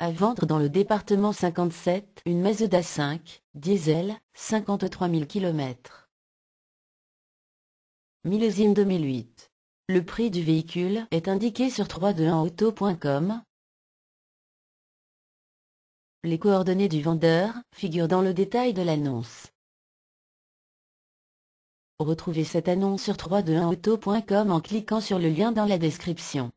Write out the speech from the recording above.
À vendre dans le département 57, une Mazda 5, diesel, 53 000 km. Millésime 2008. Le prix du véhicule est indiqué sur 321auto.com. Les coordonnées du vendeur figurent dans le détail de l'annonce. Retrouvez cette annonce sur 321auto.com en cliquant sur le lien dans la description.